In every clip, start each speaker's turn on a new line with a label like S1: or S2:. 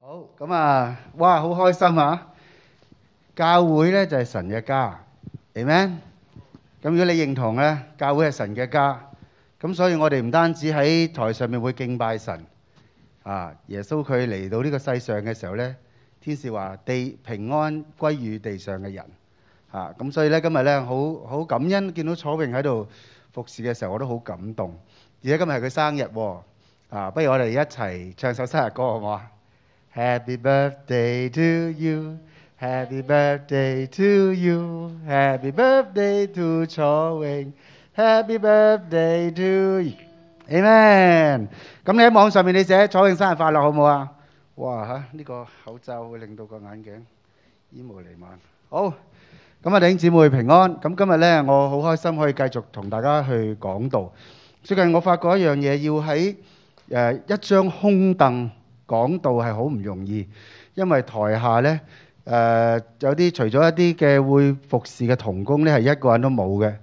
S1: 好咁啊！哇，好开心啊！教会咧就系神嘅家，Amen。咁如果你认同咧，教会系神嘅家，咁所以我哋唔单止喺台上面会敬拜神啊。耶稣佢嚟到呢个世上嘅时候咧，天使话地平安归于地上嘅人啊。咁所以咧，今日咧好好感恩，见到楚荣喺度服侍嘅时候，我都好感动，而且今日系佢生日，啊，不如我哋一齐唱首生日歌，好唔好啊？Happy birthday to you, Happy birthday to you, Happy birthday to c h a Wing, Happy birthday to you, Amen。咁你喺网上面你写“楚颖生日快乐”好唔好啊？哇吓，呢个口罩会令到个眼镜烟雾弥漫。好，咁啊，弟兄姊妹平安。咁今日咧，我好开心可以继续同大家去讲道。最近我发觉一样嘢，要喺诶一张空凳。講道係好唔容易，因為台下呢，誒有啲除咗一啲嘅會服侍嘅童工呢，係一個人都冇嘅。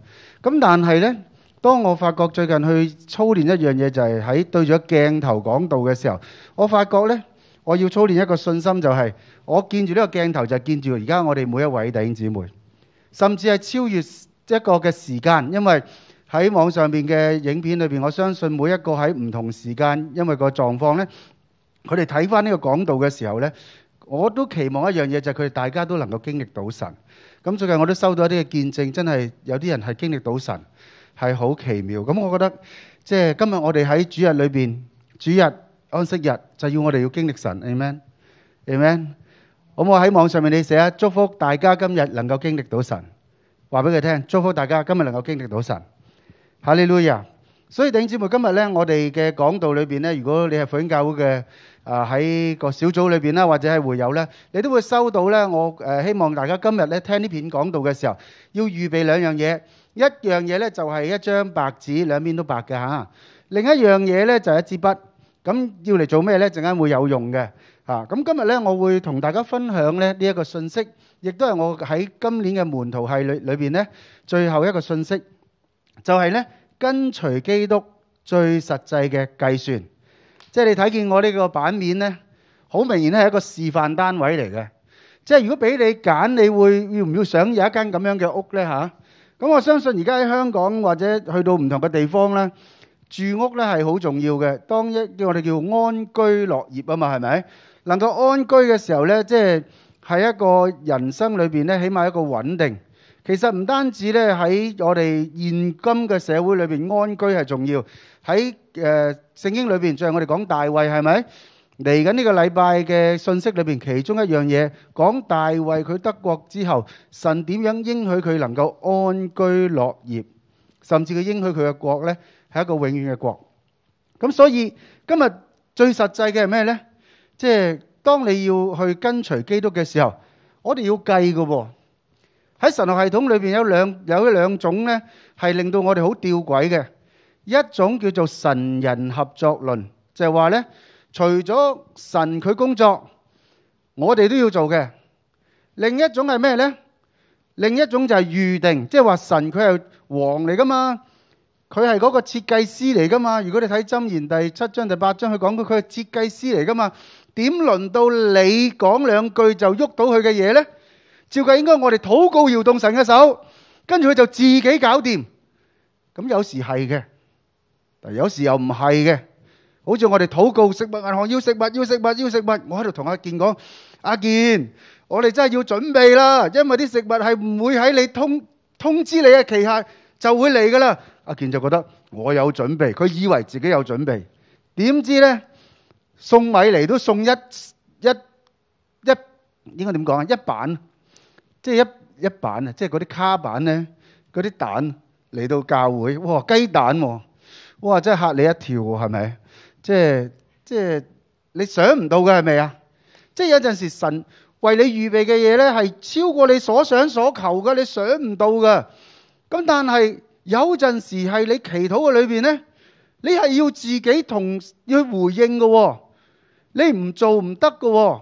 S1: 咁但係呢，當我發覺最近去操練一樣嘢，就係喺對住鏡頭講道嘅時候，我發覺呢，我要操練一個信心，就係我見住呢個鏡頭就見住而家我哋每一位弟兄姊妹，甚至係超越一個嘅時間，因為喺網上邊嘅影片裏邊，我相信每一個喺唔同時間，因為個狀況呢，佢哋睇翻呢個講道嘅時候咧，我都期望一樣嘢就係佢哋大家都能夠經歷到神。咁最近我都收到一啲嘅見證，真係有啲人係經歷到神，係好奇妙。咁我覺得即係今日我哋喺主日裏边，主日安息日就要我哋要經歷神，a m e n a m e n 好我喺網上面你寫一祝福大家今日能夠經歷到神，話俾佢聽，祝福大家今日能夠經歷到神。哈利路 Hallelujah. 所以弟兄姊妹，今日咧，我哋嘅講道裏边咧，如果你係福音教嘅啊，喺個小組裏边啦，或者係會友咧，你都會收到咧。我誒希望大家今日咧聽呢片講道嘅時候，要預備兩樣嘢。一樣嘢咧就係一張白紙，兩边都白嘅嚇。另一樣嘢咧就一支筆。咁要嚟做咩咧？陣間會有用嘅嚇。咁今日咧，我會同大家分享咧呢一個信息，亦都係我喺今年嘅門徒係裏裏邊咧最後一個信息，就係咧。跟隨基督最實際嘅計算，即係你睇見我呢個版面呢，好明顯咧係一個示範單位嚟嘅。即係如果俾你揀，你會要唔要想有一間咁樣嘅屋呢？吓，咁我相信而家喺香港或者去到唔同嘅地方呢。住屋咧係好重要嘅。當一叫我哋叫安居樂業啊嘛，係咪能夠安居嘅時候咧，即係喺一個人生裏邊咧，起碼一個穩定。其实唔单止咧喺我哋现今嘅社会里边安居系重要，喺诶圣经里边，最後我哋讲大卫系咪嚟紧呢个礼拜嘅信息里边，其中一样嘢讲大卫佢得国之后，神点样应许佢能够安居乐业，甚至佢应许佢嘅国咧系一个永远嘅国。咁所以今日最实际嘅系咩咧？即系当你要去跟随基督嘅时候，我哋要计嘅喎。喺神学系统里边有两有两种咧，系令到我哋好吊诡嘅。一种叫做神人合作论，就系话咧，除咗神佢工作，我哋都要做嘅。另一种系咩咧？另一种就系预定，即系话神佢系王嚟噶嘛，佢系嗰个设计师嚟噶嘛。如果你睇箴言第七章第八章，佢讲过佢系设计师嚟噶嘛，点轮到你讲两句就喐到佢嘅嘢咧？照計應該我哋禱告摇動神嘅手，跟住佢就自己搞掂。咁有時係嘅，但有時又唔係嘅。好似我哋禱告食物銀行要食物要食物要食物，我喺度同阿健講：阿健，我哋真係要準備啦，因為啲食物係唔會喺你通通知你嘅期限就會嚟噶啦。阿健就覺得我有準備，佢以為自己有準備，點知咧送米嚟都送一一一，應該點講啊？一板。即係一一版啊！即係嗰啲卡板咧，嗰啲蛋嚟到教會，哇！雞蛋喎，哇！真係嚇你一跳喎，係咪？即係即係你想唔到嘅係咪啊？即係有陣時神為你預備嘅嘢咧，係超過你所想所求嘅，你想唔到噶。咁但係有陣時係你祈禱嘅裏邊咧，你係要自己同要回應嘅喎，你唔做唔得嘅喎。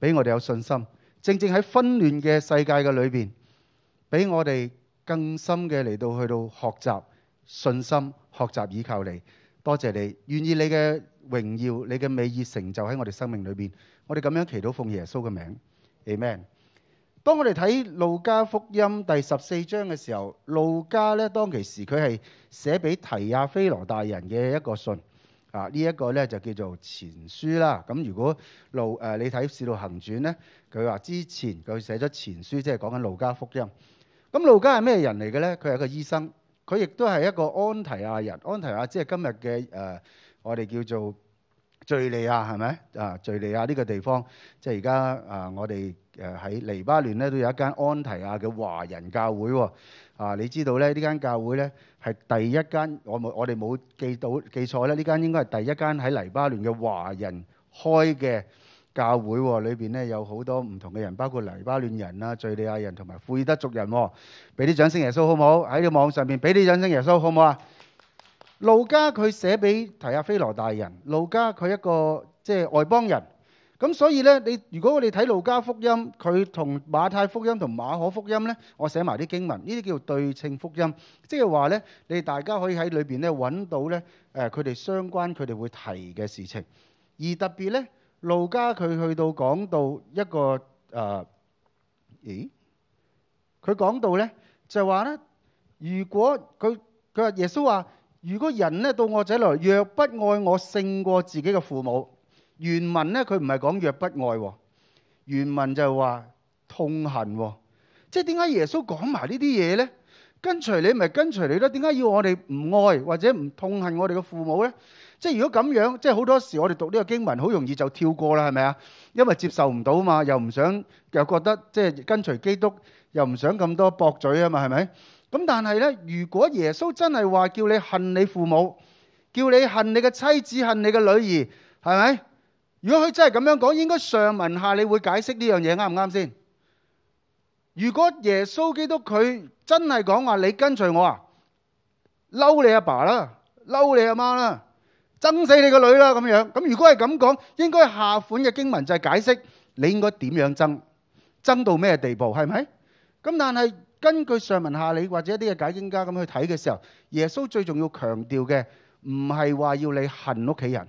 S1: 俾我哋有信心，正正喺纷乱嘅世界嘅里边，俾我哋更深嘅嚟到去到学习信心，学习以靠你。多谢你，愿意你嘅荣耀、你嘅美意成就喺我哋生命里边。我哋咁样祈祷，奉耶稣嘅名，Amen。当我哋睇路加福音第十四章嘅时候，路加咧当其时佢系写俾提亚非罗大人嘅一个信。啊！呢一個咧就叫做前書啦。咁如果路誒你睇《使路行傳》咧，佢話之前佢寫咗前書，即係講緊路加福音。咁路加係咩人嚟嘅咧？佢係一個醫生，佢亦都係一個安提亞人。安提亞即係今日嘅誒，我哋叫做敍利亞係咪？啊，敍利亞呢個地方即係而家啊，我哋誒喺黎巴嫩咧都有一間安提亞嘅華人教會喎。啊，你知道咧呢間教會咧？係第一間我冇我哋冇記到記錯咧，呢間應該係第一間喺黎巴嫩嘅華人開嘅教會喎。裏邊咧有好多唔同嘅人，包括黎巴嫩人啦、敘利亞人同埋庫爾德族人。俾啲掌聲，耶穌好唔好？喺網上邊俾啲掌聲，耶穌好唔好啊？路加佢寫俾提亞非羅大人，路加佢一個即係外邦人。咁所以咧，你如果我哋睇路加福音，佢同馬太福音同馬可福音咧，我寫埋啲經文，呢啲叫對稱福音，即係話咧，你大家可以喺裏边咧揾到咧，誒佢哋相關佢哋會提嘅事情。而特別咧，路加佢去到講到一個誒，咦？佢講到咧就話咧，如果佢佢話耶穌話，如果人咧到我这來，若不愛我勝過自己嘅父母。原文咧佢唔系讲若不爱，原文就话痛恨，即系点解耶稣讲埋呢啲嘢咧？跟随你咪跟随你咯，点解要我哋唔爱或者唔痛恨我哋嘅父母咧？即系如果咁样，即系好多时我哋读呢个经文，好容易就跳过啦，系咪啊？因为接受唔到嘛，又唔想又觉得即系跟随基督又唔想咁多驳嘴啊嘛，系咪？咁但系咧，如果耶稣真系话叫你恨你父母，叫你恨你嘅妻子，恨你嘅女儿，系咪？如果佢真系咁样讲，应该上文下理会解释呢样嘢啱唔啱先？如果耶稣基督佢真系讲话你跟随我啊，嬲你阿爸啦，嬲你阿妈啦，憎死你个女啦咁样。咁如果系咁讲，应该下款嘅经文就系解释你应该点样争，争到咩地步系咪？咁但系根据上文下理或者一啲嘅解经家咁去睇嘅时候，耶稣最重要强调嘅唔系话要你恨屋企人。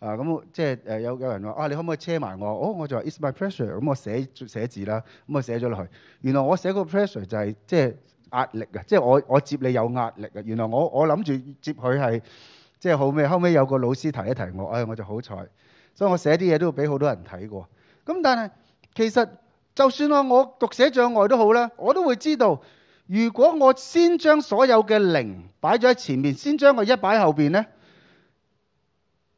S1: 啊咁，即係誒有有人話啊，你可唔可以車埋我？哦，我就話 is my pressure 咁，我寫寫字啦，咁我寫咗落去。原來我寫個 pressure 就係即係壓力啊，即係我我接你有壓力啊。原來我我諗住接佢係即係後尾，後尾有個老師提一提我，哎，我就好彩。所以我寫啲嘢都要俾好多人睇過。咁但係其實就算我我讀寫障礙都好啦，我都會知道，如果我先將所有嘅零擺咗喺前面，先將個一擺後邊咧。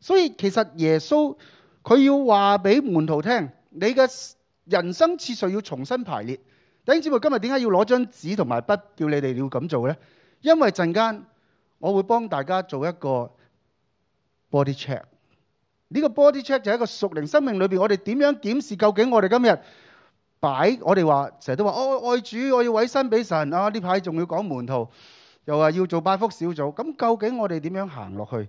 S1: 所以其實耶穌佢要話俾門徒聽，你嘅人生次序要重新排列。弟兄姊妹今日點解要攞張紙同埋筆，叫你哋要咁做呢？因為陣間我會幫大家做一個 body check。呢個 body check 就係一個熟靈生命裏边，我哋點樣检視究竟我哋今日擺我哋話成日都話哦愛主，我要委身俾神啊！呢排仲要講門徒，又話要做拜福小組。咁究竟我哋點樣行落去？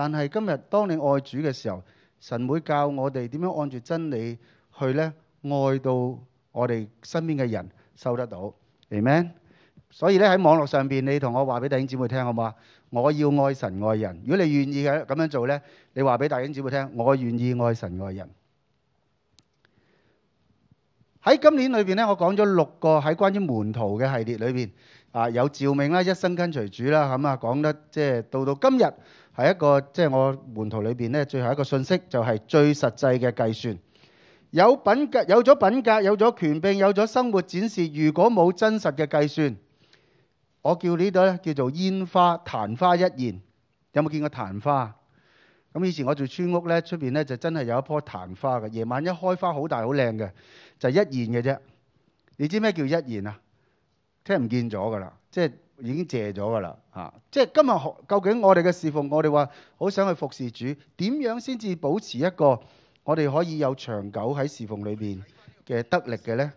S1: 但系今日当你爱主嘅时候，神会教我哋点样按住真理去咧爱到我哋身边嘅人收得到，amen。所以咧喺网络上边，你同我话俾弟兄姊妹听好唔好啊？我要爱神爱人。如果你愿意嘅咁样做咧，你话俾弟兄姊妹听，我愿意爱神爱人。喺今年里边咧，我讲咗六个喺关于门徒嘅系列里边啊，有照明啦，一生跟随主啦，咁啊讲得即系到到今日。係一個即係我門徒裏邊咧，最後一個信息就係最實際嘅計算。有品格，有咗品格，有咗權柄，有咗生活展示。如果冇真實嘅計算，我叫呢度咧叫做煙花、昙花一現。有冇見過昙花？咁以前我住村屋咧，出邊咧就真係有一棵昙花嘅，夜晚一開花好大好靚嘅，就一現嘅啫。你知咩叫一現啊？聽唔見咗㗎啦，即係。已經借咗㗎啦，啊！即係今日究竟我哋嘅侍奉，我哋話好想去服侍主，點樣先至保持一個我哋可以有長久喺侍奉裏邊嘅得力嘅呢？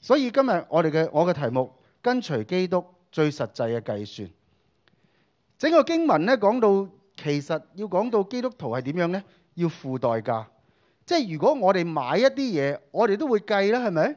S1: 所以今日我哋嘅我嘅題目，跟隨基督最實際嘅計算。整個經文咧講到，其實要講到基督徒係點樣呢？要付代價。即係如果我哋買一啲嘢，我哋都會計啦，係咪？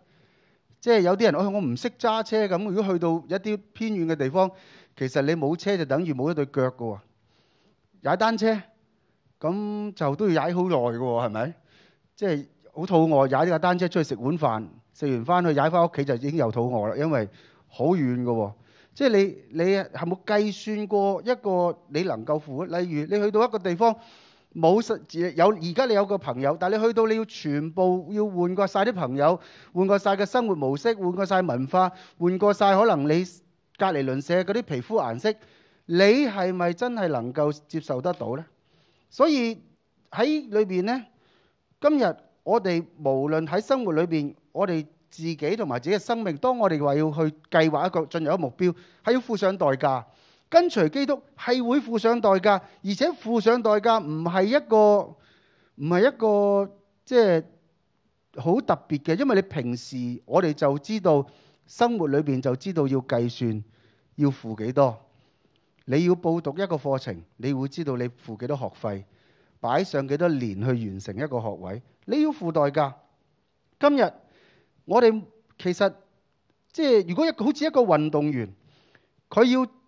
S1: 即係有啲人我我唔識揸車咁，如果去到一啲偏遠嘅地方，其實你冇車就等於冇一對腳嘅喎。踩單車咁就都要踩好耐嘅喎，係咪？即係好肚餓，踩架單車出去食碗飯，食完翻去踩翻屋企就已經又肚餓啦，因為好遠嘅喎。即係你你係冇計算過一個你能夠負，例如你去到一個地方。冇實有，而家你有個朋友，但你去到你要全部要換過晒啲朋友，換過晒嘅生活模式，換過晒文化，換過晒可能你隔離鄰舍嗰啲皮膚顏色，你係咪真係能夠接受得到呢？所以喺裏邊呢，今日我哋無論喺生活裏邊，我哋自己同埋自己嘅生命，當我哋話要去計劃一個進入一個目標，係要付上代價。跟随基督係會付上代價，而且付上代價唔係一個唔系一个即系好特別嘅，因為你平時我哋就知道生活裏边就知道要計算要付幾多。你要報讀一個課程，你會知道你付幾多學費，擺上幾多年去完成一個學位，你要付代價。今日我哋其實即係如果一个好似一個運動員，佢要。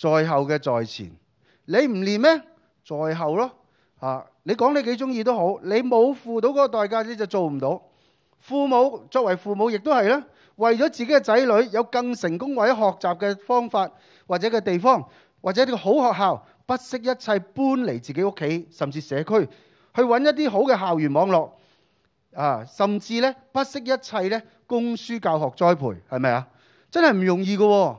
S1: 在後嘅在前，你唔念咩？在後咯啊，你講你幾中意都好，你冇付到嗰個代價，你就做唔到。父母作為父母，亦都係啦，為咗自己嘅仔女有更成功或者學習嘅方法，或者嘅地方，或者呢個好學校，不惜一切搬嚟自己屋企，甚至社區去揾一啲好嘅校園網絡啊，甚至咧不惜一切咧供书教學栽培，係咪啊？真係唔容易噶、喎。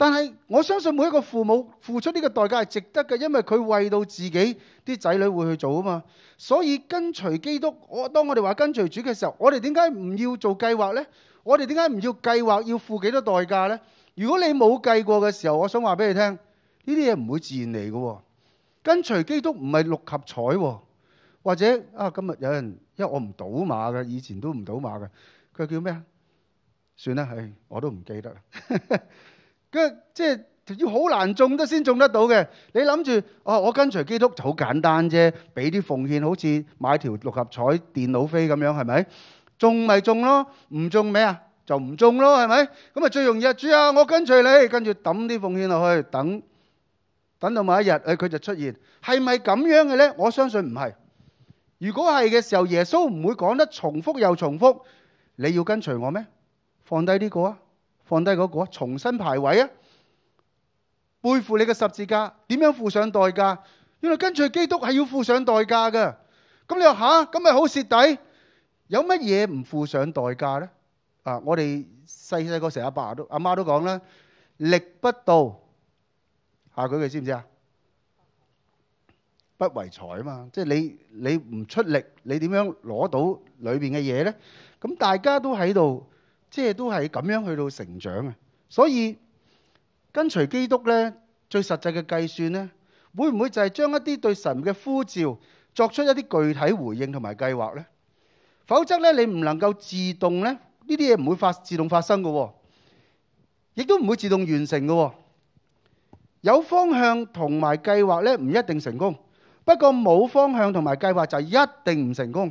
S1: 但係我相信每一個父母付出呢個代價係值得嘅，因為佢為到自己啲仔女會去做啊嘛。所以跟隨基督，我當我哋話跟隨主嘅時候，我哋點解唔要做計劃呢？我哋點解唔要計劃要付幾多代價呢？如果你冇計過嘅時候，我想話俾你聽，呢啲嘢唔會自然嚟嘅。跟隨基督唔係六合彩，或者啊今日有人因為我唔赌馬嘅，以前都唔赌馬嘅，佢叫咩啊？算啦，唉，我都唔記得啦。即係要好難中得先中得到嘅。你諗住哦，我跟隨基督就好簡單啫，俾啲奉獻好似買條六合彩電腦飛咁樣，係咪？中咪中咯，唔中咩啊？就唔中咯，係咪？咁啊最容易啊主啊，我跟随你，跟住抌啲奉獻落去，等等到某一日，誒佢就出現，係咪咁樣嘅咧？我相信唔係。如果係嘅時候，耶穌唔會講得重複又重複，你要跟隨我咩？放低呢個啊！放低嗰個，重新排位啊！背負你嘅十字架，點樣付上代價？原來跟住基督係要付上代價嘅。咁你話吓，咁咪好蝕底？有乜嘢唔付上代價咧？啊！我哋細細個成阿爸都阿媽都講啦，力不到句佢知唔知啊？不為財啊嘛，即係你你唔出力，你點樣攞到裏边嘅嘢咧？咁大家都喺度。即係都係咁樣去到成長啊！所以跟隨基督咧，最實際嘅計算咧，會唔會就係將一啲對神嘅呼召作出一啲具體回應同埋計劃咧？否則咧，你唔能夠自動咧呢啲嘢唔會發自動發生嘅，亦都唔會自動完成嘅。有方向同埋計劃咧，唔一定成功。不過冇方向同埋計劃就一定唔成功。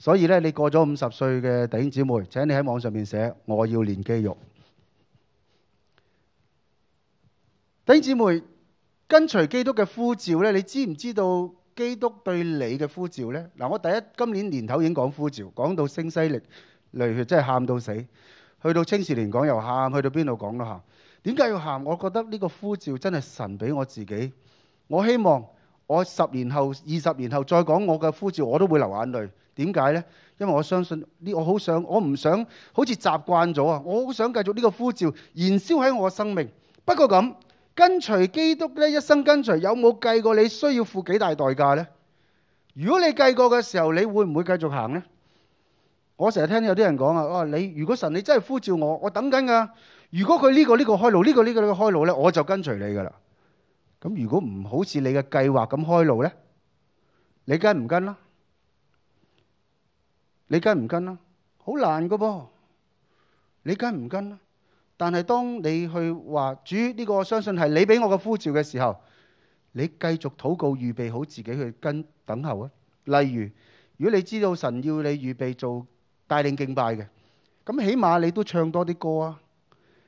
S1: 所以咧，你過咗五十歲嘅弟兄姊妹，請你喺網上面寫我要練肌肉。弟兄姊妹，跟隨基督嘅呼召咧，你知唔知道基督對你嘅呼召咧？嗱，我第一今年年頭已經講呼召，講到聲嘶力血，真係喊到死。去到青少年講又喊，去到邊度講都喊。點解要喊？我覺得呢個呼召真係神俾我自己。我希望我十年後、二十年後再講我嘅呼召，我都會流眼淚。點解咧？因為我相信呢，我好想，我唔想好似習慣咗啊！我好想繼續呢個呼召，燃燒喺我生命。不過咁，跟隨基督咧，一生跟隨，有冇計過你需要付幾大代價咧？如果你計過嘅時候，你會唔會繼續行咧？我成日聽有啲人講啊，哇！你如果神你真係呼召我，我等緊㗎。如果佢呢個呢個開路，呢個呢個呢個開路咧，我就跟隨你㗎啦。咁如果唔好似你嘅計劃咁開路咧，你跟唔跟啦？你跟唔跟啊？好难噶噃，你跟唔跟啊？但系当你去话主呢个相信系你俾我嘅呼召嘅时候，你继续祷告预备好自己去跟等候啊。例如，如果你知道神要你预备做带领敬拜嘅，咁起码你都唱多啲歌啊，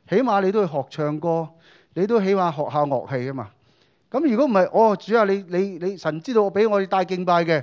S1: 起码你都去学唱歌，你都起码学下乐器啊嘛。咁如果唔系，哦主啊，你你你神知道我俾我哋带敬拜嘅。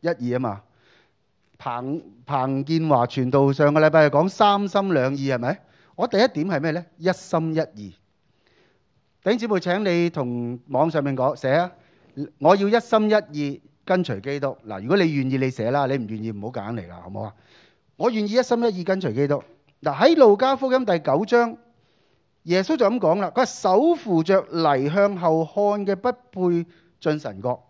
S1: 一二啊嘛，彭彭建華傳道上個禮拜係講三心兩意係咪？我第一點係咩呢？一心一意。頂姊妹請你同網上面講寫啊！我要一心一意跟隨基督。嗱，如果你願意你寫啦，你唔願意唔好揀嚟啦，好唔好啊？我願意一心一意跟隨基督。嗱喺路加福音第九章，耶穌就咁講啦。佢手扶着嚟向後看嘅不配進神國。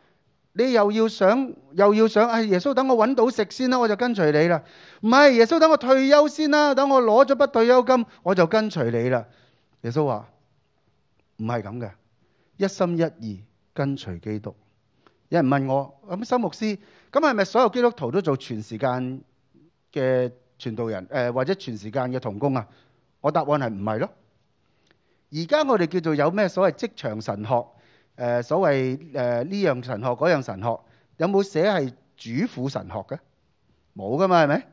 S1: 你又要想，又要想，哎，耶稣等我揾到食先啦，我就跟随你啦。唔系，耶稣等我退休先啦，等我攞咗笔退休金，我就跟随你啦。耶稣话唔系咁嘅，一心一意跟随基督。有人问我咁，修牧师咁系咪所有基督徒都做全时间嘅传道人？诶，或者全时间嘅童工啊？我答案系唔系咯？而家我哋叫做有咩所谓职场神学？誒所謂誒呢樣神學嗰樣神學有冇寫係主婦神學嘅冇噶嘛係咪？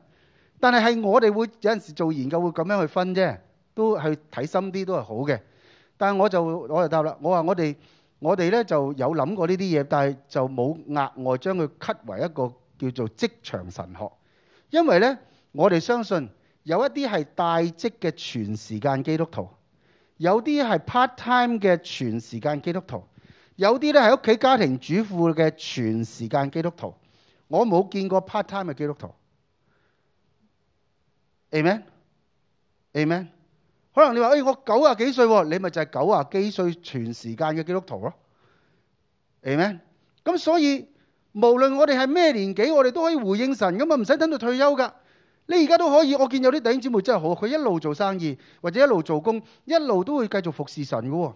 S1: 但係係我哋會有陣時做研究會咁樣去分啫，都係睇深啲都係好嘅。但係我就我就答啦，我話我哋我哋咧就有諗過呢啲嘢，但係就冇額外將佢 cut 為一個叫做職場神學，因為咧我哋相信有一啲係大職嘅全時間基督徒，有啲係 part time 嘅全時間基督徒。有啲咧喺屋企家庭主妇嘅全时间基督徒，我冇见过 part time 嘅基督徒。Amen，Amen。可能你话诶我九啊几岁，你咪就系九啊几岁全时间嘅基督徒咯。Amen。咁所以无论我哋系咩年纪，我哋都可以回应神，咁啊唔使等到退休噶。你而家都可以，我见有啲弟兄姊妹真系好，佢一路做生意或者一路做工，一路都会继续服侍神噶。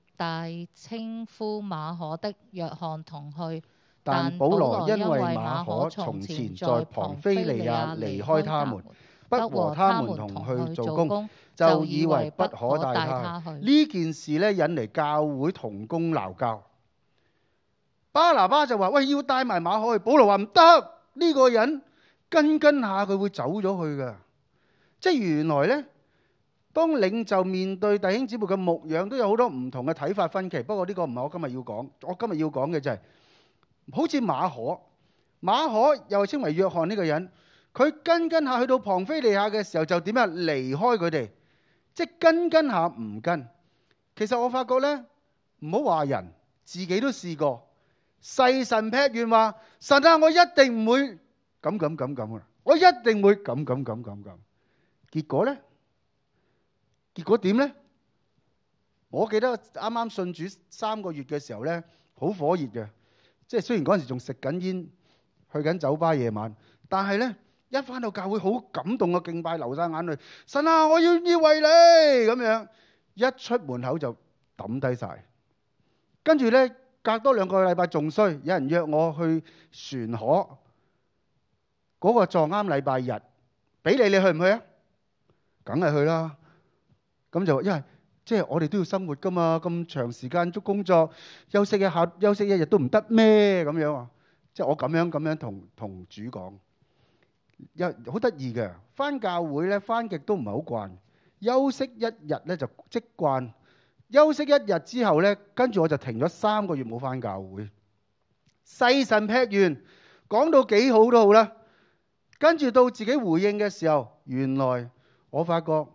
S2: 大称呼马可的约翰同去，但保罗因为马可从前在庞菲利亚离开
S1: 他们，不和他们同去做工，就以为不可带他去。呢件事咧引嚟教会同工闹交。巴拿巴就话：喂，要带埋马可去。保罗话唔得，呢个人跟跟下佢会走咗去噶。即系原来咧。当领袖面对弟兄姊妹嘅牧养都有好多唔同嘅睇法分歧，不过呢个唔系我今日要讲，我今日要讲嘅就系，好似马可，马可又称为约翰呢个人，佢跟跟下去到庞菲利亚嘅时候就点啊离开佢哋，即系跟跟下唔跟，其实我发觉咧，唔好话人，自己都试过，细神劈怨话，神啊我一定唔会咁咁咁咁啊，我一定会咁咁咁咁咁，结果咧。结果点咧？我记得啱啱信主三个月嘅时候咧，好火热嘅，即系虽然嗰阵时仲食紧烟，去紧酒吧夜晚，但系咧一翻到教会好感动嘅敬拜，流晒眼泪，神啊，我要意为你咁样，一出门口就抌低晒，跟住咧隔多两个礼拜仲衰，有人约我去船河，嗰个撞啱礼拜日，俾你你去唔去啊？梗系去啦。咁就因為即係我哋都要生活噶嘛，咁長時間做工作，休息一下休息一日都唔得咩咁樣啊！即係我咁樣咁樣同同主講，又好得意嘅，翻教會咧翻極都唔係好慣，休息一日咧就即慣，休息一日之後咧，跟住我就停咗三個月冇翻教會，細神劈完講到幾好都好啦，跟住到自己回應嘅時候，原來我發覺。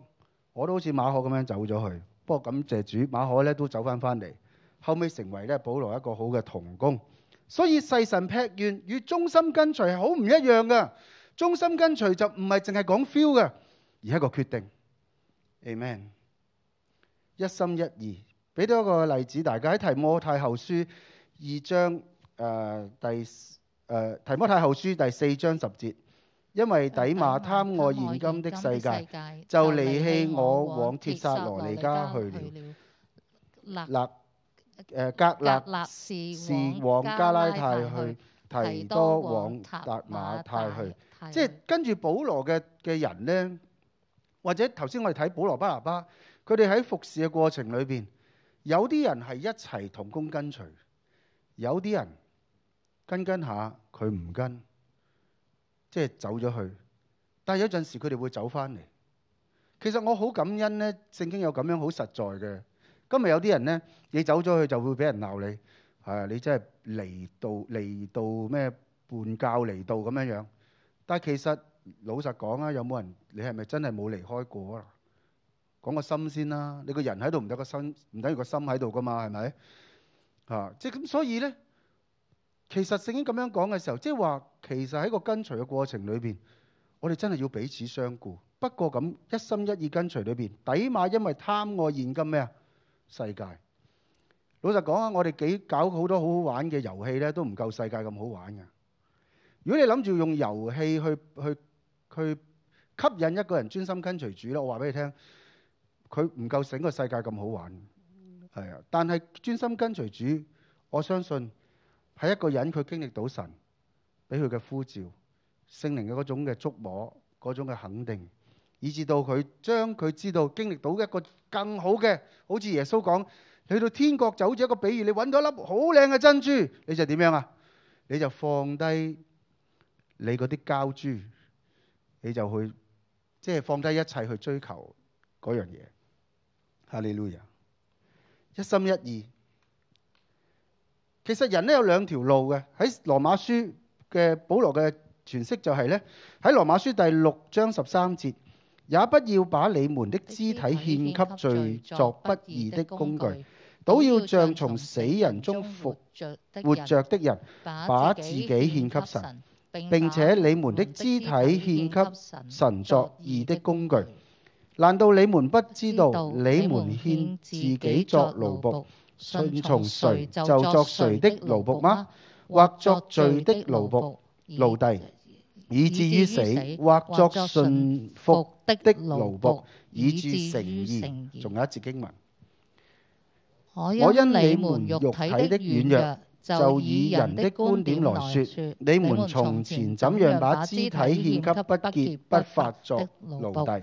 S1: 我都好似馬可咁樣走咗去，不過感謝主，馬可咧都走翻翻嚟，後尾成為咧保羅一個好嘅童工。所以世神劈怨與忠心跟隨係好唔一樣㗎。忠心跟隨就唔係淨係講 feel 㗎，而係一個決定。Amen。一心一意，俾多一個例子，大家喺提摩太后書二章誒第誒提摩太后書第四章十節。因為底馬貪我現今的世界，就離棄我往鐵沙羅尼加去了。勒诶格勒
S2: 是往加拉太去，
S1: 提多往達馬太去，即係跟住保羅嘅嘅人咧。或者頭先我哋睇保羅巴拿巴，佢哋喺服侍嘅過程裏边，有啲人係一齊同工跟随，有啲人跟跟下佢唔跟。即係走咗去，但係有陣時佢哋會走翻嚟。其實我好感恩咧，聖經有咁樣好實在嘅。今日有啲人咧，你走咗去就會俾人鬧你，係啊，你真係離道離道咩？半教離道咁樣樣。但係其實老實講啊，有冇人你係咪真係冇離開過啊？講個心先啦，你個人喺度唔得，個心唔等於個心喺度噶嘛，係咪？嚇，即係咁，所以咧。其实正经咁样讲嘅时候，即系话，其实喺个跟随嘅过程里边，我哋真系要彼此相顾。不过咁一心一意跟随里边，抵马因为贪爱现今咩啊世界。老实讲啊，我哋几搞好多好好玩嘅游戏咧，都唔够世界咁好玩噶。如果你谂住用游戏去去去吸引一个人专心跟随主咧，我话俾你听，佢唔够整个世界咁好玩。系啊，但系专心跟随主，我相信。系一个人，佢经历到神俾佢嘅呼召、圣灵嘅嗰种嘅触摸、嗰种嘅肯定，以至到佢将佢知道经历到一个更好嘅，好似耶稣讲，去到天国就好似一个比喻，你揾到一粒好靓嘅珍珠，你就点样啊？你就放低你嗰啲胶珠，你就去即系放低一切去追求嗰样嘢。哈利路亚，一心一意。其實人咧有兩條路嘅，喺羅馬書嘅保羅嘅傳釋就係咧，喺羅馬書第六章十三節，也不要把你們的肢體獻給罪作不義的工具，倒要像從死人中復活着的人，把自己獻給神，並且你們的肢體獻給神作義的工具。難道你們不知道你們獻自己作奴仆？顺从谁就作谁的奴仆吗？或作罪的奴仆、奴隶，以至于死；或作顺服的奴仆，以至成义。仲有一节经文，
S2: 我因你们肉体的软弱，就以人的观点来说，你们从前怎样把肢体献给
S1: 不洁、不法作奴隶。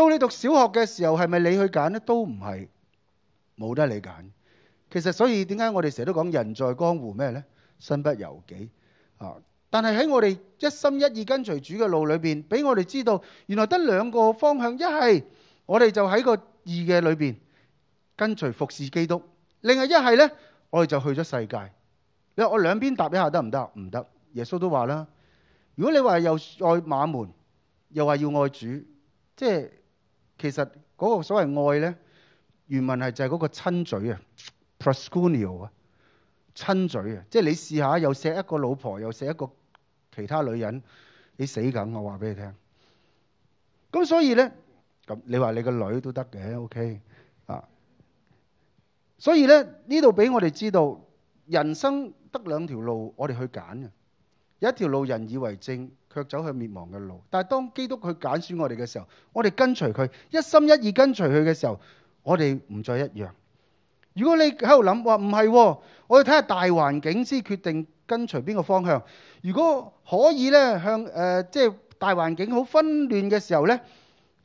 S1: 到你读小学嘅时候，系咪你去拣咧？都唔系，冇得你拣。其实所以点解我哋成日都讲人在江湖咩咧？身不由己啊！但系喺我哋一心一意跟随主嘅路里边，俾我哋知道，原来得两个方向：一系我哋就喺个二嘅里边跟随服侍基督；，另外一系咧，我哋就去咗世界。你话我两边搭一下得唔得？唔得，耶稣都话啦：，如果你话又爱马门，又话要爱主，即系。其實嗰個所謂愛咧，原文係就係嗰個親嘴啊 p r o s c u n a o 啊，親嘴啊，即係你試下又錫一個老婆，又錫一個其他女人，你死梗！我話俾你聽。咁所以咧，咁你話你個女都得嘅，OK 啊。所以咧呢度俾我哋知道，人生得兩條路，我哋去揀嘅。一條路人以為正。卻走去滅亡嘅路。但係當基督佢揀選我哋嘅時候，我哋跟隨佢，一心一意跟隨佢嘅時候，我哋唔再一樣。如果你喺度諗話唔係，我要睇下大環境先決定跟隨邊個方向。如果可以咧，向誒即係大環境好混亂嘅時候咧，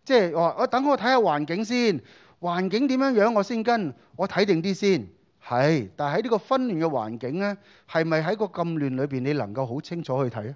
S1: 即係話我等我睇下環境先，環境點樣樣我先跟，我睇定啲先。係，但喺呢個混亂嘅環境咧，係咪喺個咁亂裏邊你能夠好清楚去睇啊？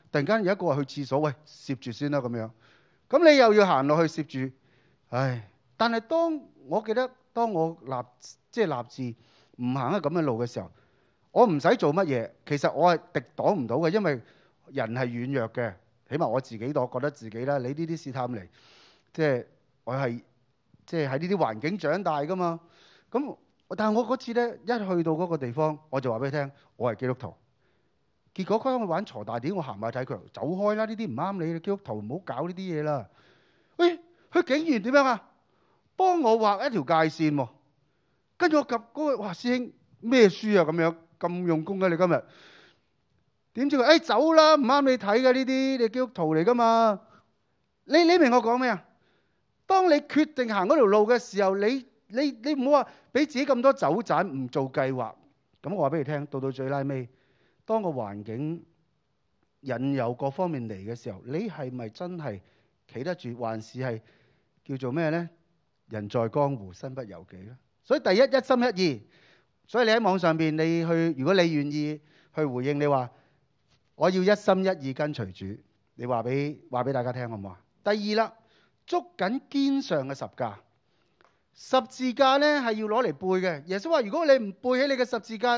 S1: 突然間有一個去廁所，喂，攝住先啦咁樣。咁你又要行落去攝住，唉！但係當我記得，當我立即系立志唔行喺咁嘅路嘅時候，我唔使做乜嘢。其實我係敵擋唔到嘅，因為人係軟弱嘅。起碼我自己都覺得自己啦，你呢啲試探嚟，即係我係即係喺呢啲環境長大噶嘛。咁但係我嗰次咧一去到嗰個地方，我就話俾你聽，我係基督徒。結果佢喺我玩鋤大點，我行埋睇佢走開啦！呢啲唔啱你，基督徒唔好搞呢啲嘢啦。喂，佢竟然點樣啊？幫我畫一條界線喎。跟住我及嗰個，哇師兄咩書啊咁樣咁用功嘅你今日點知佢？誒走啦，唔啱你睇嘅呢啲，你基督徒嚟噶嘛？你你明我講咩啊？當你決定行嗰條路嘅時候，你你你唔好話俾自己咁多走盞，唔做計劃。咁我話俾你聽到到最拉尾。當個環境引誘各方面嚟嘅時候，你係咪真係企得住，還是係叫做咩咧？人在江湖，身不由己啦。所以第一，一心一意。所以你喺網上边，你去，如果你願意去回應，你話我要一心一意跟隨主。你話俾话俾大家聽好唔好啊？第二啦，捉緊肩上嘅十架。十字架咧係要攞嚟背嘅。耶穌話：如果你唔背起你嘅十字架，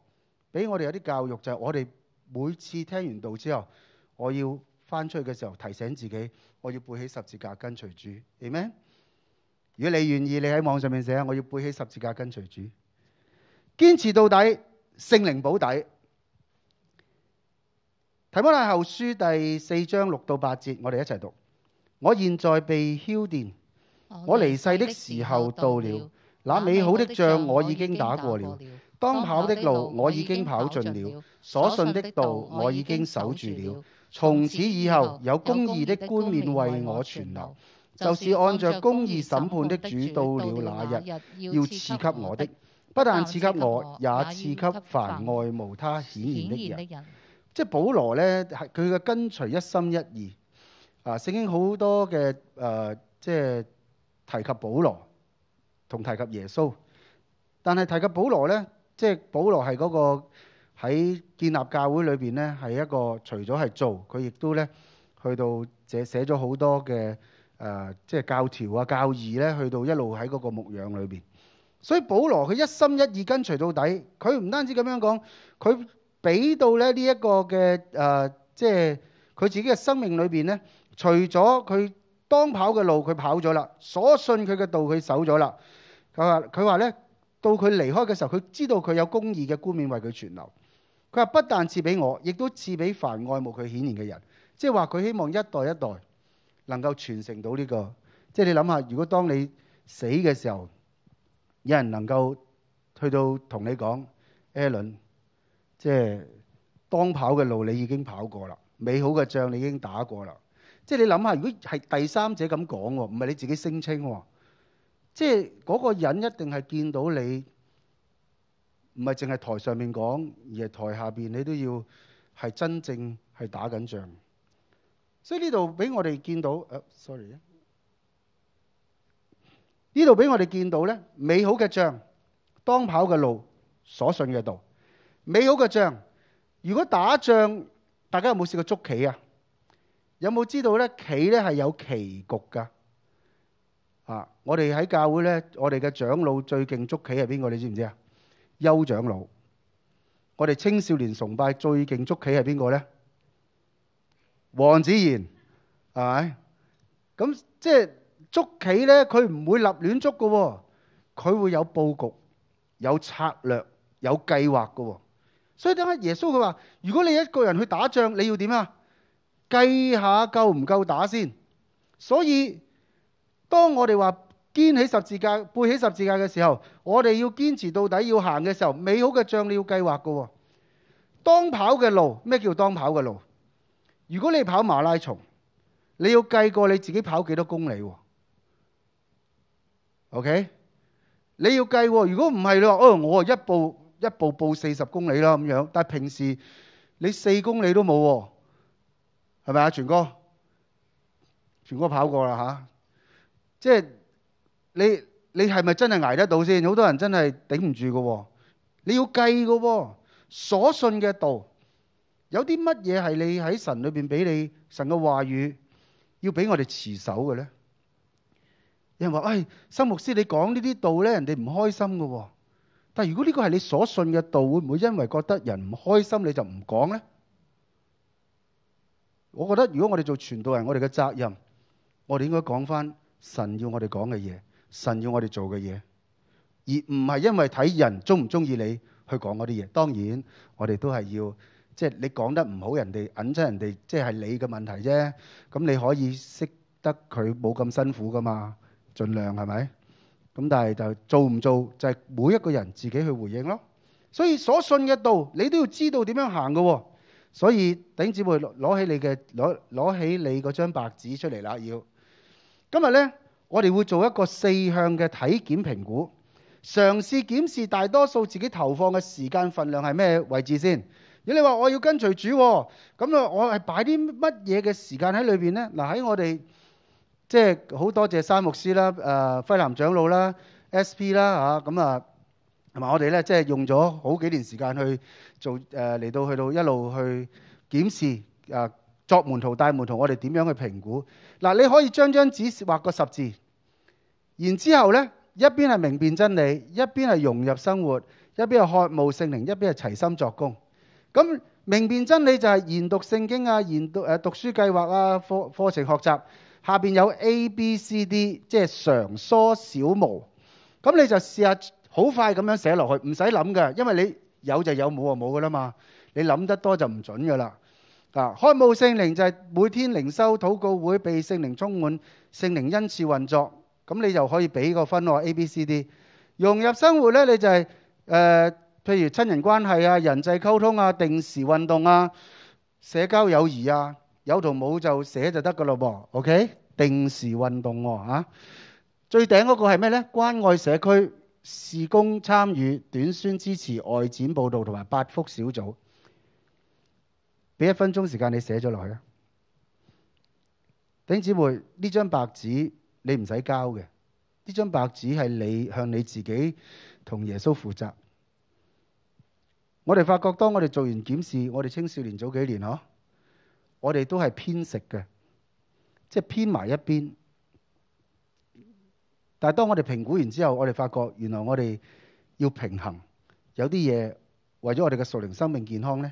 S1: 俾我哋有啲教育就係我哋每次聽完道之後，我要翻出去嘅時候提醒自己，我要背起十字架跟隨主，明咩？如果你願意，你喺網上面寫，我要背起十字架跟隨主，堅持到底，聖靈保底。提摩太后书第四章六到八节，我哋一齐读。我现在被轟电，我离世的时候到了，那美好的仗我已经打过了。当跑的路我已经跑尽了，所信的道我已经守住了。从此以后，有公义的冠冕为我存留，就是按着公义审判的主，到了那日要赐给我的。不但赐给我，也赐给凡爱慕他显现的人。即系保罗咧，系佢嘅跟随一心一意。啊，圣经好多嘅诶，即系提及保罗同提及耶稣，但系提及保罗咧。即係保羅係嗰個喺建立教會裏邊咧，係一個除咗係做，佢亦都咧去到寫寫咗好多嘅誒，即係教條啊、教義咧，去到一路喺嗰個牧養裏邊。所以保羅佢一心一意跟隨到底，佢唔單止咁樣講，佢俾到咧呢一個嘅誒，即係佢自己嘅生命裏邊咧，除咗佢當跑嘅路佢跑咗啦，所信佢嘅道佢守咗啦。佢話佢話咧。到佢離開嘅時候，佢知道佢有公義嘅冠冕為佢存留。佢話：不但賜俾我，亦都賜俾凡愛慕佢顯現嘅人。即係話佢希望一代一代能夠傳承到呢個。即係你諗下，如果當你死嘅時候，有人能夠去到同你講，艾 n 即係當跑嘅路你已經跑過啦，美好嘅仗你已經打過啦。即係你諗下，如果係第三者咁講喎，唔係你自己聲稱喎。即係嗰個人一定係見到你，唔係淨係台上面講，而係台下邊你都要係真正係打緊仗。所以呢度俾我哋見到，誒，sorry 呢度俾我哋見到咧，美好嘅仗，當跑嘅路，所信嘅道，美好嘅仗。如果打仗，大家有冇試過捉棋啊？有冇知道咧？棋咧係有棋局㗎。啊！我哋喺教会咧，我哋嘅长老最敬捉棋系边个？你知唔知啊？邱长老。我哋青少年崇拜最敬捉棋系边个咧？王子贤系咪？咁即系捉棋咧，佢唔会立乱捉喎，佢会有布局、有策略、有计划喎。所以等下耶稣佢话：如果你一个人去打仗，你要点啊？计下够唔够打先。所以。当我哋话肩起十字架、背起十字架嘅时候，我哋要坚持到底要行嘅时候，美好嘅你要计划噶。当跑嘅路咩叫当跑嘅路？如果你跑马拉松，你要计过你自己跑几多公里。OK，你要计。如果唔系你话哦，我啊一步一步步四十公里啦咁样。但系平时你四公里都冇，系咪啊？全哥，全哥跑过啦吓。即系你你系咪真系挨得到先？好多人真系顶唔住喎，你要计喎，所信嘅道有啲乜嘢系你喺神里边俾你神嘅话语要俾我哋持守嘅咧？有人话：，哎，生牧师你讲呢啲道咧，人哋唔开心喎。但系如果呢个系你所信嘅道，会唔会因为觉得人唔开心你就唔讲咧？我觉得如果我哋做传道人，我哋嘅责任，我哋应该讲翻。神要我哋讲嘅嘢，神要我哋做嘅嘢，而唔系因为睇人中唔中意你去讲嗰啲嘢。当然，我哋都系要，即系你讲得唔好人哋引出人哋，即系你嘅问题啫。咁你可以识得佢冇咁辛苦噶嘛？尽量系咪？咁但系就做唔做就系每一个人自己去回应咯。所以所信嘅道，你都要知道点样行噶。所以顶姊妹攞起你嘅攞攞起你嗰张白纸出嚟啦，要。今日咧，我哋會做一個四項嘅體檢評估，嘗試檢視大多數自己投放嘅時間份量係咩位置先。如果你話我要跟隨主，咁啊，我係擺啲乜嘢嘅時間喺裏边咧？嗱，喺我哋即係好多謝山牧師啦、誒輝南長老啦、S.P. 啦吓咁啊同埋我哋咧，即係用咗好幾年時間去做誒，嚟到去到一路去檢視誒。作門徒、大門徒，我哋點樣去評估？嗱，你可以將張紙畫個十字，然之後咧，一邊係明辨真理，一邊係融入生活，一邊係渴慕聖靈，一邊係齊心作工。咁明辨真理就係研讀聖經啊，研讀誒讀書計劃啊，課課程學習下邊有 A、B、C、D，即係常疏小模。咁你就試下好快咁樣寫落去，唔使諗嘅，因為你有就有，冇就冇噶啦嘛。你諗得多就唔準噶啦。啊！開霧聖靈就係每天靈修、祷告會被聖靈充滿，聖靈恩次運作，咁你就可以俾個分喎 A、B、C、D。融入生活咧，你就係誒，譬如親人關係啊、人際溝通啊、定時運動啊、社交友誼啊，有同冇就寫就得噶咯噃。OK，定時運動喎最頂嗰個係咩咧？關愛社區事工參與、短宣支持、外展報導同埋八福小組。俾一分鐘時間，你寫咗落去啊！頂姊妹，呢張白紙你唔使交嘅，呢張白紙係你向你自己同耶穌負責。我哋發覺，當我哋做完檢視，我哋青少年早幾年嗬，我哋都係偏食嘅，即係偏埋一邊。但係當我哋評估完之後，我哋發覺原來我哋要平衡，有啲嘢為咗我哋嘅熟齡生命健康咧。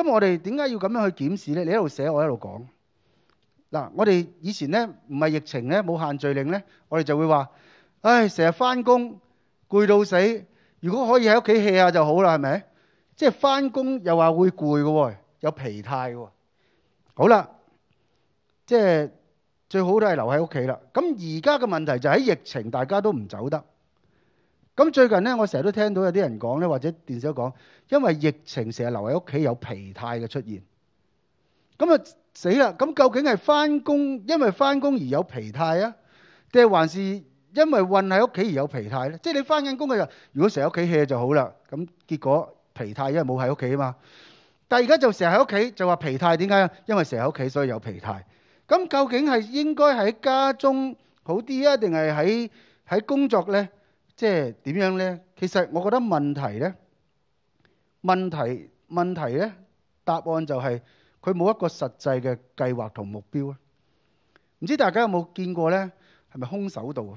S1: 咁我哋點解要咁樣去檢視咧？你喺度寫，我喺度講。嗱，我哋以前咧唔係疫情咧冇限聚令咧，我哋就會話：，唉，成日翻工攰到死，如果可以喺屋企歇下就好啦，係咪？即系翻工又話會攰嘅喎，有疲態嘅喎。好啦，即系最好都係留喺屋企啦。咁而家嘅問題就喺疫情，大家都唔走得。咁最近咧，我成日都聽到有啲人講咧，或者電視都講，因為疫情成日留喺屋企，有疲態嘅出現。咁啊死啦！咁究竟係翻工，因為翻工而有疲態啊？定係還是因為困喺屋企而有疲態咧？即係你翻緊工嘅候，如果成日屋企就好啦。咁結果疲態，因為冇喺屋企啊嘛。但係而家就成日喺屋企，就話疲態點解啊？因為成日喺屋企，所以有疲態。咁究竟係應該喺家中好啲啊，定係喺喺工作咧？即係點樣咧？其實我覺得問題咧，問題問題咧，答案就係佢冇一個實際嘅計劃同目標啊！唔知大家有冇見過咧？係咪空手道啊？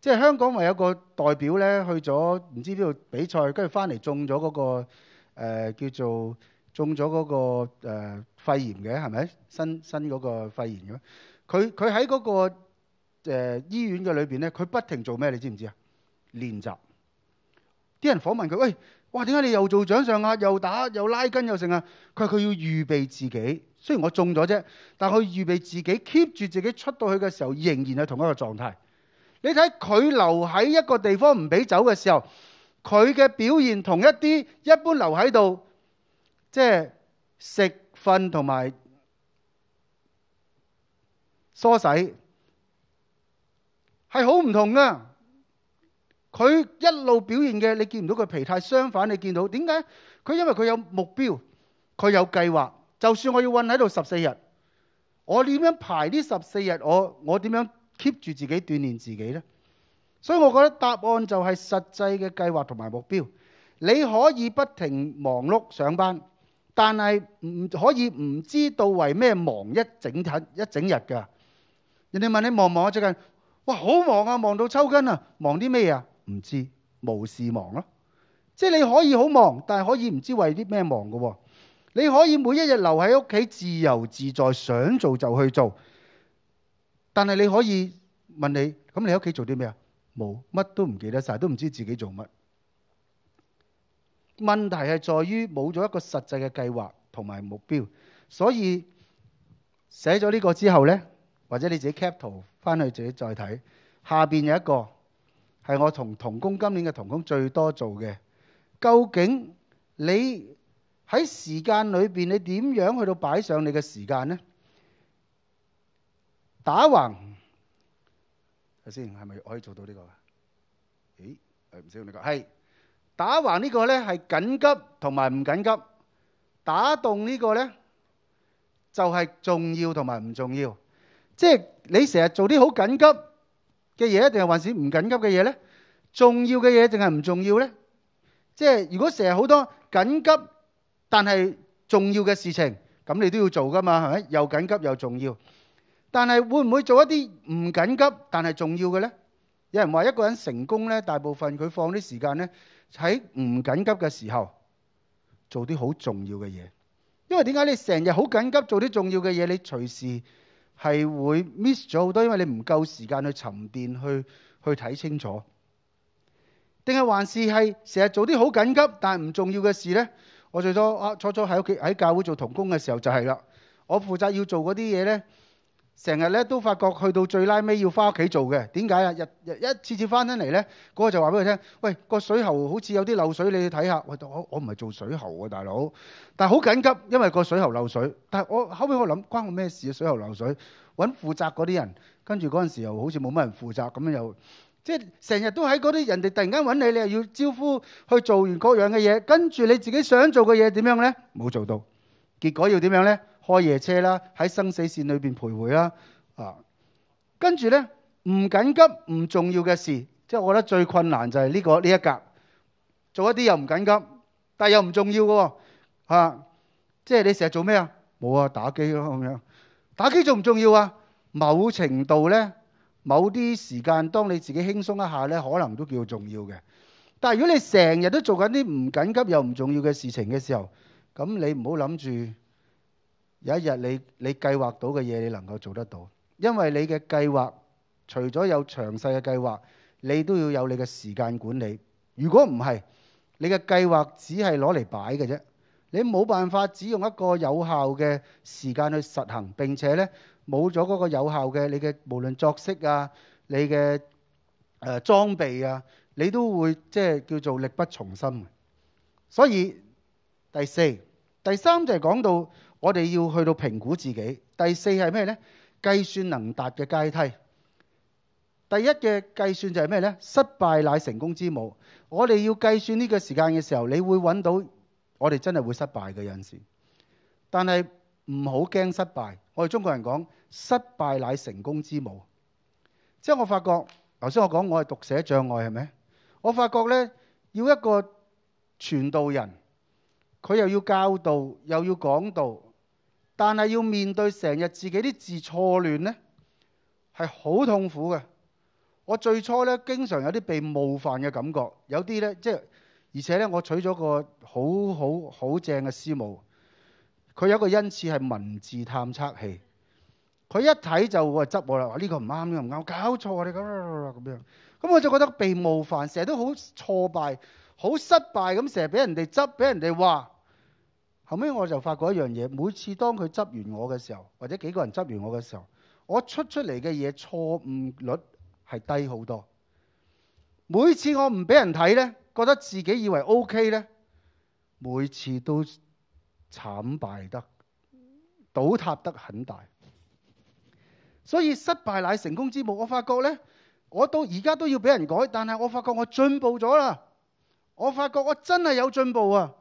S1: 即係香港咪有個代表咧，去咗唔知邊度比賽，跟住翻嚟中咗嗰個叫做中咗嗰個肺炎嘅係咪？新新嗰個肺炎嘅？佢佢喺嗰個誒醫院嘅裏邊咧，佢不停做咩？你知唔知啊？练习，啲人访问佢，喂，哇，点解你又做掌上压，又打，又拉筋，又剩啊？佢佢要预备自己，虽然我中咗啫，但佢预备自己，keep 住自己出到去嘅时候，仍然系同一个状态。你睇佢留喺一个地方唔俾走嘅时候，佢嘅表现同一啲一般留喺度，即系食瞓同埋梳洗，系好唔同噶。佢一路表現嘅，你見唔到佢疲態。相反，你見到點解？佢因為佢有目標，佢有計劃。就算我要困喺度十四日，我點樣排呢十四日？我我點樣 keep 住自己鍛鍊自己呢？所以，我覺得答案就係實際嘅計劃同埋目標。你可以不停忙碌上班，但係唔可以唔知道為咩忙一整日一整日㗎。人哋問你忙唔忙啊？最近哇，好忙啊，忙到抽筋啊，忙啲咩啊？唔知無事忙咯，即系你可以好忙，但係可以唔知為啲咩忙嘅喎。你可以每一日留喺屋企自由自在，想做就去做。但係你可以問你，咁你喺屋企做啲咩啊？冇乜都唔記得晒，都唔知自己做乜。問題係在於冇咗一個實際嘅計劃同埋目標，所以寫咗呢個之後呢，或者你自己 cap 圖翻去自己再睇，下边有一個。係我同同工今年嘅同工最多做嘅。究竟你喺時間裏边，你點樣去到擺上你嘅時間呢？打橫睇先，係咪可以做到呢個？誒，唔識呢个，系打橫呢個咧，係緊急同埋唔緊急；打动呢個咧，就係重要同埋唔重要。即係你成日做啲好緊急。嘅嘢一定系還是唔緊急嘅嘢咧？重要嘅嘢定係唔重要咧？即係如果成日好多緊急但係重要嘅事情，咁你都要做噶嘛？系咪又緊急又重要？但係會唔會做一啲唔緊急但係重要嘅咧？有人話一個人成功咧，大部分佢放啲時間咧喺唔緊急嘅時候做啲好重要嘅嘢，因為點解你成日好緊急做啲重要嘅嘢，你隨時？係會 miss 咗好多，因為你唔夠時間去沉澱，去去睇清楚，定係還是係成日做啲好緊急但係唔重要嘅事呢？我最多啊，初初喺屋企喺教會做童工嘅時候就係啦，我負責要做嗰啲嘢呢。成日咧都發覺去到最拉尾要翻屋企做嘅，點解啊？日日一次次翻返嚟咧，嗰個就話俾佢聽：，喂，個水喉好似有啲漏水，你去睇下。喂，我我唔係做水喉啊，大佬，但係好緊急，因為個水喉漏水。但係我後尾我諗關我咩事啊？水喉漏水，揾負責嗰啲人。跟住嗰陣時又好似冇乜人負責咁樣又，即係成日都喺嗰啲人哋突然間揾你，你又要招呼去做完各樣嘅嘢，跟住你自己想做嘅嘢點樣咧？冇做到，結果要點樣咧？開夜車啦，喺生死線裏边徘徊啦，啊，跟住咧唔緊急唔重要嘅事，即系我覺得最困難就係呢個呢一格，做一啲又唔緊急，但又唔重要嘅喎，即系你成日做咩啊？冇啊，打機咯咁样，打機重唔重要啊？某程度咧，某啲時間當你自己輕鬆一下咧，可能都叫重要嘅。但系如果你成日都做緊啲唔緊急又唔重要嘅事情嘅時候，咁你唔好諗住。有一日你你計劃到嘅嘢，你能夠做得到，因為你嘅計劃除咗有詳細嘅計劃，你都要有你嘅時間管理。如果唔係，你嘅計劃只係攞嚟擺嘅啫，你冇辦法只用一個有效嘅時間去實行。並且咧，冇咗嗰個有效嘅你嘅無論作息啊，你嘅誒裝備啊，你都會即係叫做力不從心。所以第四、第三就係講到。我哋要去到評估自己。第四係咩呢？計算能達嘅階梯。第一嘅計算就係咩呢？失敗乃成功之母。我哋要計算呢個時間嘅時候，你會揾到我哋真係會失敗嘅阵時。但係唔好驚失敗。我哋中國人講失敗乃成功之母。即系我發覺頭先我講我係讀寫障礙係咪？我發覺呢，要一個傳道人，佢又要教导，又要講道。但係要面對成日自己啲字錯亂咧，係好痛苦嘅。我最初咧，經常有啲被冒犯嘅感覺，有啲咧，即系而且咧，我取咗個好好好正嘅師母，佢有個恩賜係文字探測器，佢一睇就我執我啦，呢個唔啱，呢個唔啱，搞錯你咁樣，咁我就覺得被冒犯，成日都好挫敗，好失敗咁，成日俾人哋執，俾人哋話。後尾我就發覺一樣嘢，每次當佢執完我嘅時候，或者幾個人執完我嘅時候，我出出嚟嘅嘢錯誤率係低好多。每次我唔俾人睇咧，覺得自己以為 O K 咧，每次都慘敗得倒塌得很大。所以失敗乃成功之母。我發覺咧，我到而家都要俾人改，但係我發覺我進步咗啦。我發覺我真係有進步啊！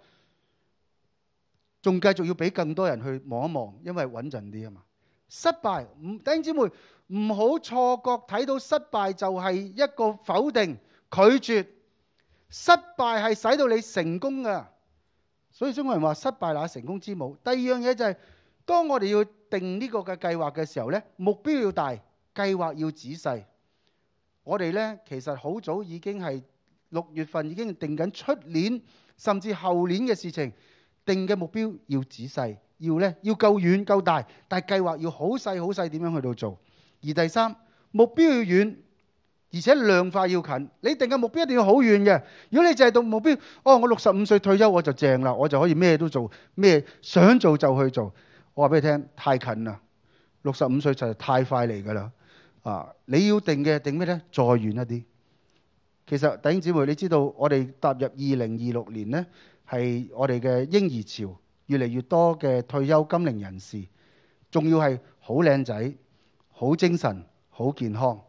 S1: 仲繼續要俾更多人去望一望，因為穩陣啲啊嘛。失敗，唔，弟兄姊妹唔好錯覺，睇到失敗就係一個否定、拒絕。失敗係使到你成功噶，所以中國人話：失敗乃成功之母。第二樣嘢就係，當我哋要定呢個嘅計劃嘅時候咧，目標要大，計劃要仔細。我哋咧其實好早已經係六月份已經定緊出年甚至後年嘅事情。定嘅目標要仔細，要咧要夠遠夠大，但系計劃要好細好細點樣去到做。而第三目標要遠，而且量化要近。你定嘅目標一定要好遠嘅。如果你就係到目標，哦，我六十五歲退休我就正啦，我就可以咩都做，咩想做就去做。我話俾你聽，太近啦，六十五歲就在太快嚟㗎啦。啊，你要定嘅定咩咧？再遠一啲。其實頂姊妹，你知道我哋踏入二零二六年咧。係我哋嘅嬰兒潮，越嚟越多嘅退休金齡人士，仲要係好靚仔、好精神、好健康，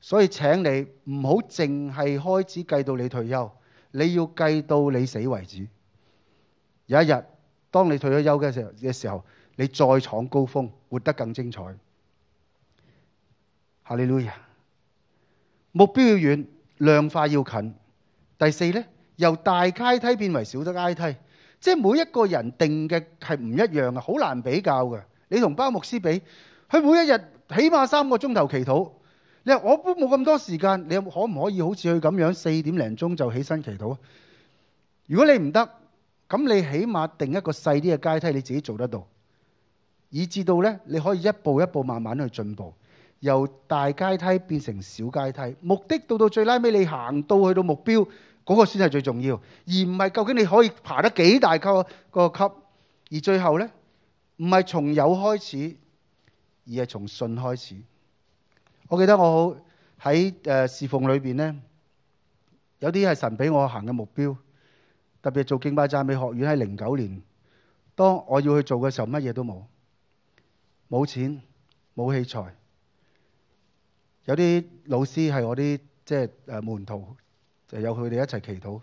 S1: 所以請你唔好淨係開始計到你退休，你要計到你死為止。有一日，當你退咗休嘅時候，你再闖高峰，活得更精彩。哈利路亞！目標要遠，量化要近。第四呢？由大階梯變為小階梯，即係每一個人定嘅係唔一樣嘅，好難比較嘅。你同包牧斯比，佢每一日起碼三個鐘頭祈禱。你話我都冇咁多時間，你可唔可以好似佢咁樣四點零鐘就起身祈禱？如果你唔得，咁你起碼定一個細啲嘅階梯，你自己做得到，以至到咧你可以一步一步慢慢去進步，由大階梯變成小階梯。目的到到最拉尾，你行到去到目標。嗰個先係最重要，而唔係究竟你可以爬得幾大級個級。而最後咧，唔係從有開始，而係從信開始。我記得我好喺誒侍奉裏邊咧，有啲係神俾我行嘅目標。特別做敬拜讚美學院喺零九年，當我要去做嘅時候，乜嘢都冇，冇錢，冇器材。有啲老師係我啲即係誒門徒。就由佢哋一齊祈禱。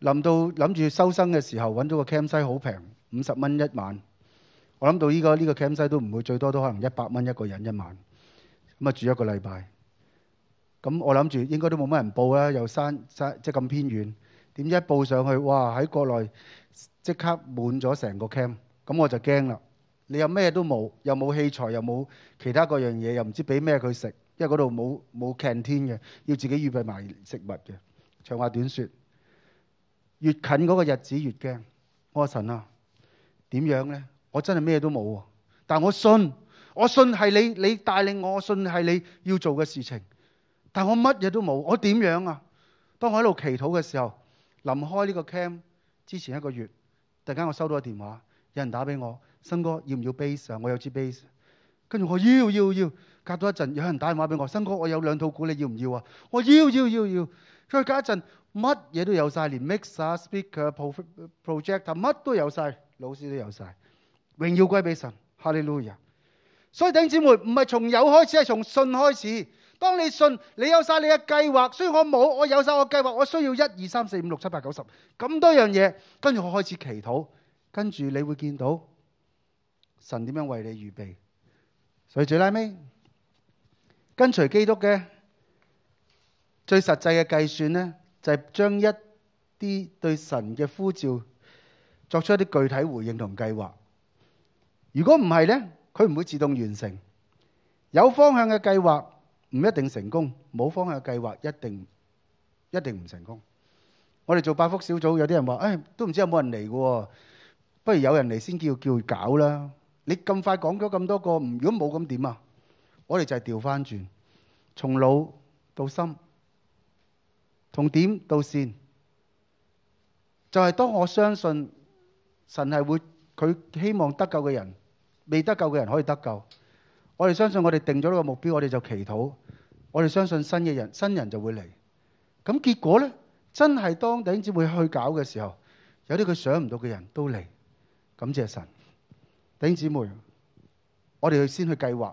S1: 臨到諗住收生嘅時候，揾咗個 c a m p s t 好平，五十蚊一晚。我諗到依個呢個 c a m p s t 都唔會最多都可能一百蚊一個人一晚。咁啊住一個禮拜。咁我諗住應該都冇乜人報啦，又山山即系咁偏遠。點知一報上去，哇喺國內即刻滿咗成個 camp。咁我就驚啦。你又咩都冇，又冇器材，又冇其他各樣嘢，又唔知俾咩佢食。因為嗰度冇冇 canteen 嘅，要自己預備埋食物嘅。長話短説，越近嗰個日子越驚。我話神啊，點樣咧？我真係咩都冇喎，但我信，我信係你你帶領我，信係你要做嘅事情。但我乜嘢都冇，我點樣啊？當我喺度祈禱嘅時候，臨開呢個 camp 之前一個月，突然間我收到電話，有人打俾我，新哥要唔要 b a s e 啊？我有支 b a s e 跟住我要要要。隔咗一阵，有人打电话俾我，新哥，我有两套股，你要唔要啊？我要，要，要，要。再隔一阵，乜嘢都有晒，连 mixer、speaker、project 乜都有晒，老师都有晒，荣耀归俾神，哈利路亚。所以顶姊妹，唔系从有开始，系从信开始。当你信，你有晒你嘅计划。所以，我冇，我有晒我计划，我需要一二三四五六七八九十咁多样嘢。跟住我开始祈祷，跟住你会见到神点样为你预备。所以最拉尾。跟随基督嘅最实际嘅计算咧，就系将一啲对神嘅呼召作出一啲具体回应同计划。如果唔系咧，佢唔会自动完成。有方向嘅计划唔一定成功，冇方向嘅计划一定一定唔成功。我哋做百福小组，有啲人话：，诶，都唔知有冇人嚟嘅，不如有人嚟先叫叫搞啦。你咁快讲咗咁多个，如果冇咁点啊？我哋就係调翻轉，從老到心，從點到線，就係當我相信神係会佢希望得救嘅人，未得救嘅人可以得救。我哋相信我哋定咗呢個目標，我哋就祈禱。我哋相信新嘅人新人就會嚟。咁結果咧，真係當頂姊妹去搞嘅時候，有啲佢想唔到嘅人都嚟，感謝神。頂姊妹，我哋去先去計劃。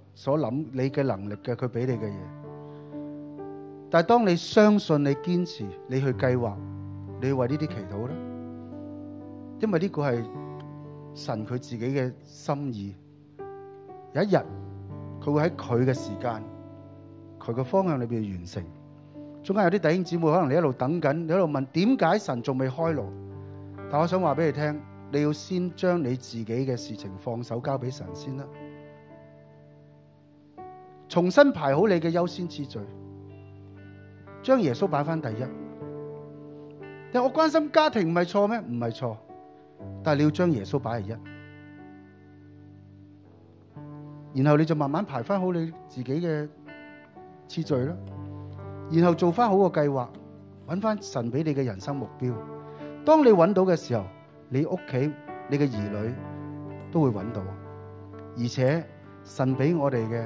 S1: 所谂你嘅能力嘅，佢俾你嘅嘢。但系当你相信、你坚持、你去计划、你为呢啲祈祷咧，因为呢个系神佢自己嘅心意。有一日佢会喺佢嘅时间、佢嘅方向里边完成。中间有啲弟兄姊妹可能你一路等紧，你一路问点解神仲未开路？但我想话俾你听，你要先将你自己嘅事情放手交俾神先啦。重新排好你嘅优先次序，将耶稣摆翻第一。但我关心家庭唔系错咩？唔系错，但系你要将耶稣摆喺一，然后你就慢慢排翻好你自己嘅次序啦。然后做翻好个计划，揾翻神俾你嘅人生目标。当你揾到嘅时候，你屋企你嘅儿女都会揾到，而且神俾我哋嘅。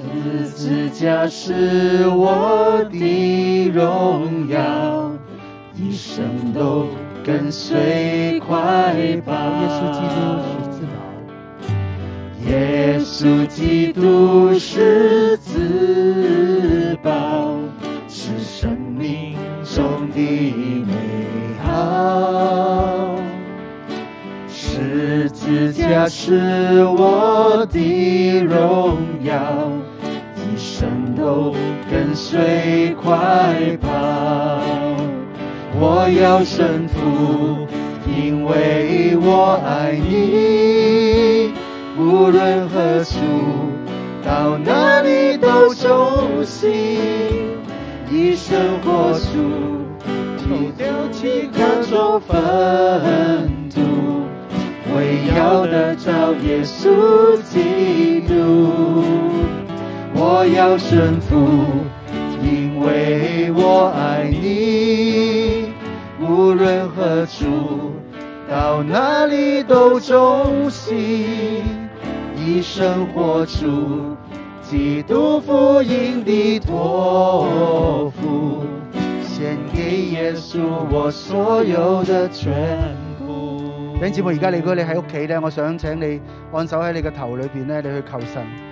S2: 十字架是我的荣耀，一生都跟随快跑。耶稣基督是字保，耶稣基督十字保，是生命中的美好。十字架是我的荣耀。都跟随快跑，我要胜负，因为我爱你。无论何处，到哪里都中心。一生活出，丢掉情感中愤土，唯要的找耶稣基督。我要顺服，因为我爱你。无论何处，到哪里都忠心，一生活出基督福音
S1: 的托付，献给耶稣我所有的全部。弟兄姊妹，而家你如果你喺屋企咧，我想请你按手喺你个头里边咧，你去求神。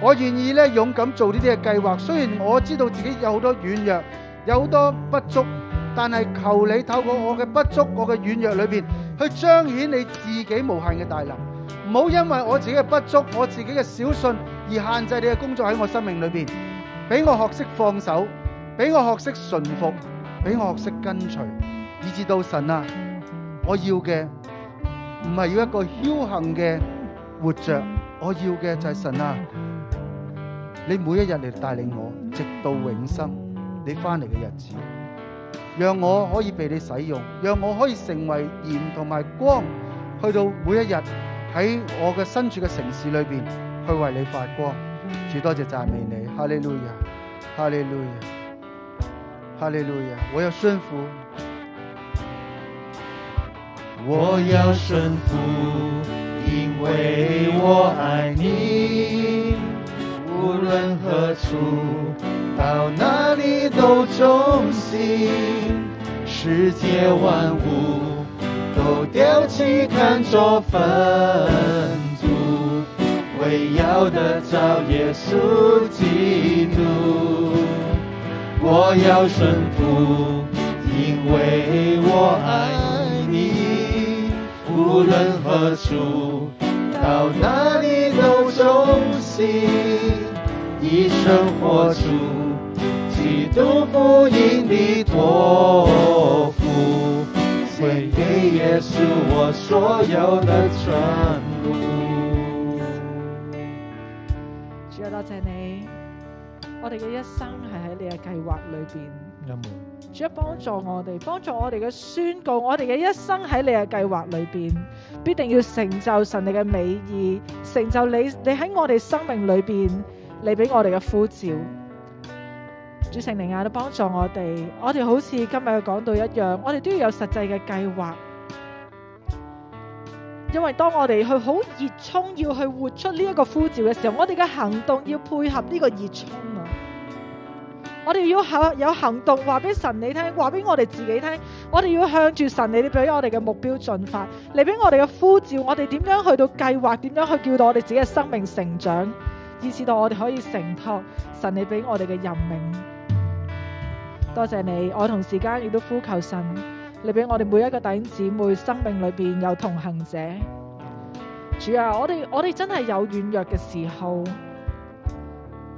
S1: 我愿意咧勇敢做呢啲嘅计划，虽然我知道自己有好多软弱，有好多不足，但系求你透过我嘅不足、我嘅软弱里边，去彰显你自己无限嘅大能。唔好因为我自己嘅不足、我自己嘅小信而限制你嘅工作喺我生命里边。俾我学识放手，俾我学识顺服，俾我学识跟随，以至到神啊，我要嘅唔系要一个侥幸嘅活着，我要嘅就系神啊。你每一日嚟带领我，直到永生你翻嚟嘅日子，让我可以被你使用，让我可以成为盐同埋光，去到每一日喺我嘅身处嘅城市里边，去为你发光。主，多谢赞美你，哈利路亚，哈利路亚，哈利路亚，我要顺服，
S2: 我要顺服，因为我爱你。无论何处，到哪里都忠心。世界万物都丢弃，看作粪土。惟要得着耶稣基督，我要胜出，因为我爱你。无论何处。到哪里都忠心，一生活主，基督福音的托付，回忆也是我所有的全
S3: 部。主啊，多谢你，我哋嘅一生系喺你嘅计划里边。主啊，帮助我哋，帮助我哋嘅宣告，我哋嘅一生喺你嘅计划里边，必定要成就神你嘅美意，成就你，你喺我哋生命里边，你俾我哋嘅呼召。主圣灵啊，都帮助我哋，我哋好似今日嘅讲到一样，我哋都要有实际嘅计划，因为当我哋去好热衷要去活出呢一个呼召嘅时候，我哋嘅行动要配合呢个热衷啊。我哋要行有行动，话俾神你听，话俾我哋自己听。我哋要向住神你哋俾我哋嘅目标进发，嚟俾我哋嘅呼召。我哋点样去到计划？点样去叫到我哋自己嘅生命成长？以至到我哋可以承托神你俾我哋嘅任命。多谢你，我同时间亦都呼求神，你俾我哋每一个弟兄姊妹生命里边有同行者。主啊，我哋我哋真系有软弱嘅时候。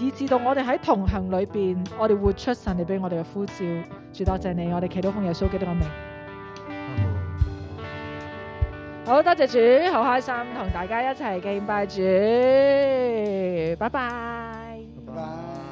S3: 以至到我哋喺同行里边，我哋活出神你俾我哋嘅呼召。主多谢你，我哋祈祷奉耶稣基督嘅名。好，多谢主，好开心同大家一齐敬拜主。拜拜。